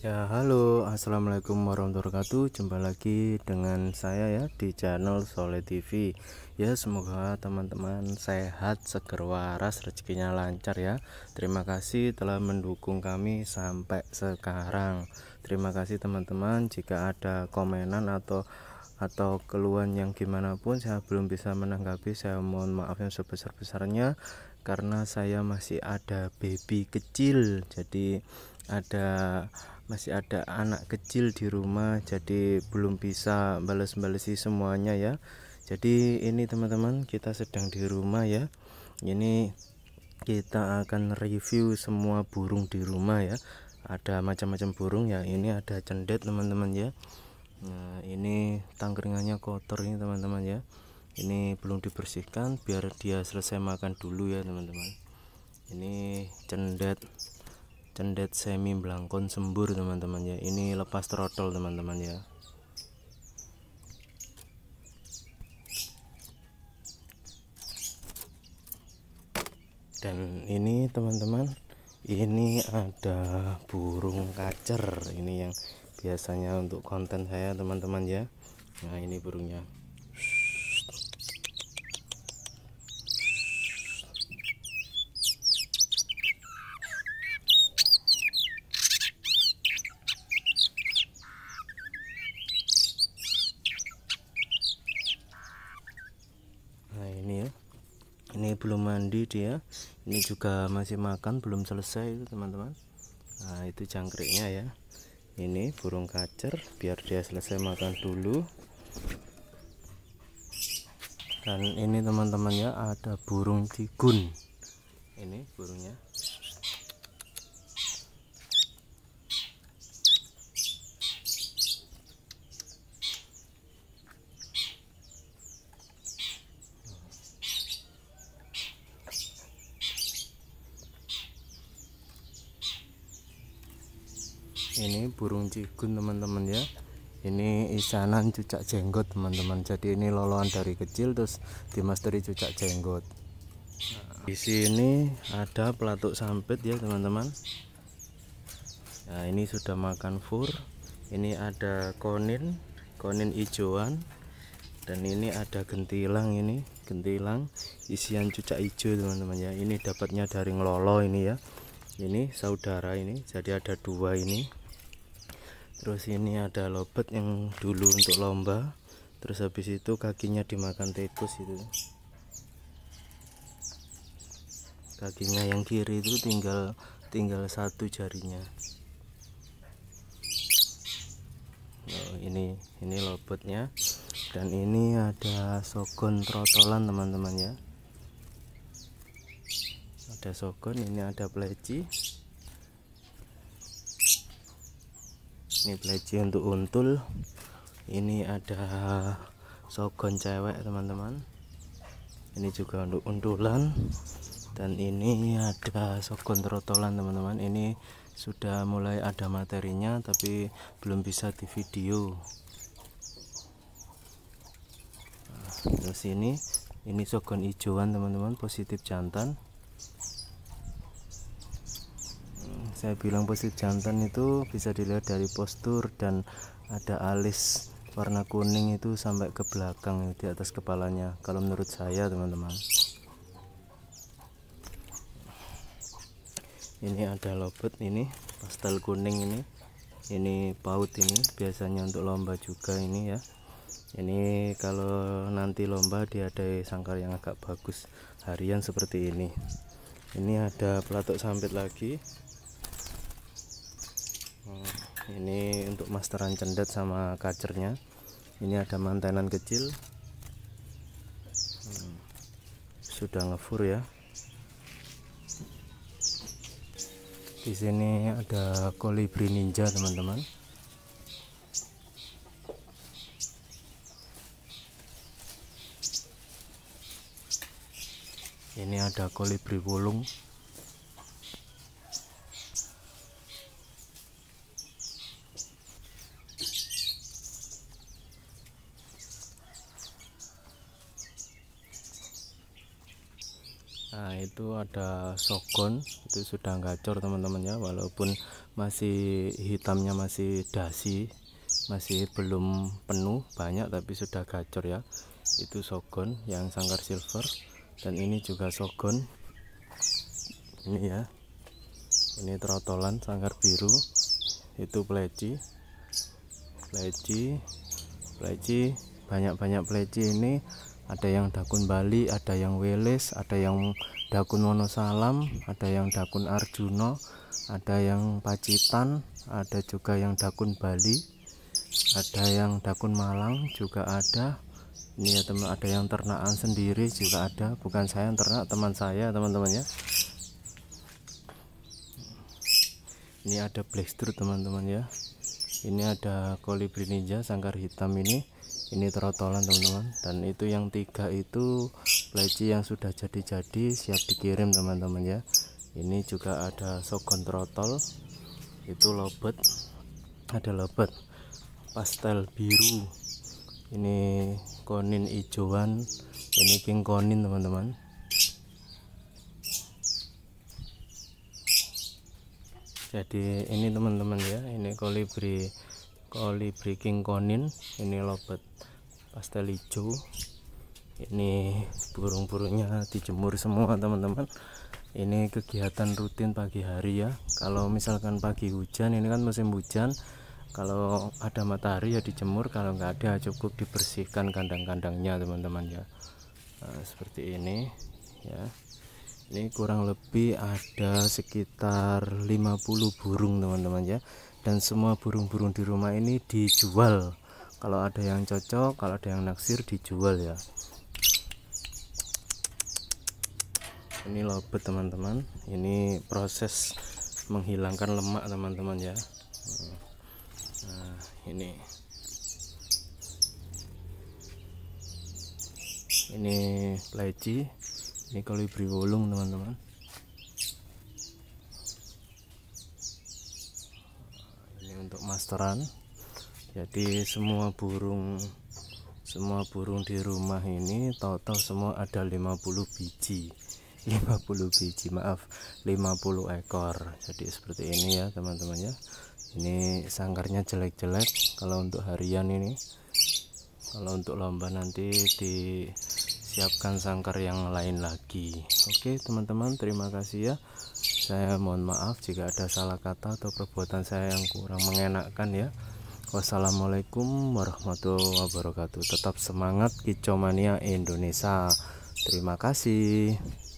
Ya halo assalamualaikum warahmatullahi wabarakatuh Jumpa lagi dengan saya ya di channel Sole TV Ya semoga teman-teman sehat seger waras rezekinya lancar ya Terima kasih telah mendukung kami sampai sekarang Terima kasih teman-teman jika ada komenan atau atau keluhan yang gimana pun saya belum bisa menanggapi saya mohon maaf yang sebesar-besarnya karena saya masih ada baby kecil jadi ada masih ada anak kecil di rumah jadi belum bisa balas-balasi semuanya ya jadi ini teman-teman kita sedang di rumah ya ini kita akan review semua burung di rumah ya ada macam-macam burung ya ini ada cendet teman-teman ya nah ini tangkringannya kotor ini teman-teman ya ini belum dibersihkan biar dia selesai makan dulu ya teman-teman ini cendet cendet semi belangkon sembur teman-teman ya ini lepas trotol teman-teman ya dan ini teman-teman ini ada burung kacer ini yang biasanya untuk konten saya teman-teman ya nah ini burungnya belum mandi dia ini juga masih makan belum selesai teman-teman nah itu jangkriknya ya ini burung kacer biar dia selesai makan dulu dan ini teman-teman ya ada burung tigun ini burungnya ini burung cikun teman-teman ya ini isanan cucak jenggot teman-teman jadi ini loloan dari kecil terus dimasteri cucak jenggot di sini ada pelatuk sampit ya teman-teman nah ini sudah makan fur ini ada konin konin ijoan. dan ini ada gentilang ini gentilang isian cucak hijau teman-teman ya ini dapatnya dari ngelolo ini ya ini saudara ini jadi ada dua ini terus ini ada lobet yang dulu untuk lomba terus habis itu kakinya dimakan tikus itu kakinya yang kiri itu tinggal tinggal satu jarinya oh, ini ini lobetnya dan ini ada sogon trotolan teman-teman ya ada sogon ini ada pleci ini pleci untuk untul ini ada sogon cewek teman-teman ini juga untuk untulan dan ini ada sogon trotolan teman-teman ini sudah mulai ada materinya tapi belum bisa di video nah, terus ini ini sogon hijauan teman-teman positif jantan saya bilang positif jantan itu bisa dilihat dari postur dan ada alis warna kuning itu sampai ke belakang di atas kepalanya kalau menurut saya teman-teman ini ada lobet ini pastel kuning ini ini paut ini biasanya untuk lomba juga ini ya ini kalau nanti lomba diadai sangkar yang agak bagus harian seperti ini ini ada pelatuk sampit lagi ini untuk masteran cendet sama kacernya ini ada mantenan kecil hmm. sudah ngefur ya di sini ada kolibri ninja teman-teman ini ada kolibri wulung itu ada sogon itu sudah gacor teman-teman ya walaupun masih hitamnya masih dasi masih belum penuh banyak tapi sudah gacor ya itu sogon yang sangkar silver dan ini juga sogon ini ya ini trotolan sangkar biru itu pleci pleci pleci banyak-banyak pleci ini ada yang dakun Bali ada yang welis ada yang Dakun Wonosalam, ada yang Dakun Arjuna, ada yang Pacitan, ada juga yang Dakun Bali, ada yang Dakun Malang juga ada. Ini ya teman ada yang ternakan sendiri juga ada, bukan saya yang ternak, teman saya teman-teman ya. Ini ada blackstrut teman-teman ya. Ini ada kolibri ninja sangkar hitam ini. Ini terotolan teman-teman dan itu yang tiga itu Leci yang sudah jadi-jadi siap dikirim teman-teman ya ini juga ada sogon trotol itu lobet ada lobet pastel biru ini konin ijoan, ini king konin teman-teman jadi ini teman-teman ya ini kolibri kolibri king konin ini lobet pastel hijau ini burung-burungnya dijemur semua teman-teman ini kegiatan rutin pagi hari ya kalau misalkan pagi hujan ini kan musim hujan kalau ada matahari ya dijemur kalau nggak ada cukup dibersihkan kandang-kandangnya teman-teman ya nah, seperti ini ya ini kurang lebih ada sekitar 50 burung teman-teman ya dan semua burung-burung di rumah ini dijual kalau ada yang cocok kalau ada yang naksir dijual ya ini lobet teman-teman ini proses menghilangkan lemak teman-teman ya nah ini ini pleci. ini kolibri wolung teman-teman ini untuk masteran jadi semua burung semua burung di rumah ini total semua ada 50 biji 50 biji maaf 50 ekor jadi seperti ini ya teman-teman ya ini sangkarnya jelek-jelek kalau untuk harian ini kalau untuk lomba nanti disiapkan sangkar yang lain lagi oke teman-teman terima kasih ya saya mohon maaf jika ada salah kata atau perbuatan saya yang kurang mengenakkan ya Wassalamualaikum warahmatullahi wabarakatuh Tetap semangat Kicomania Indonesia Terima kasih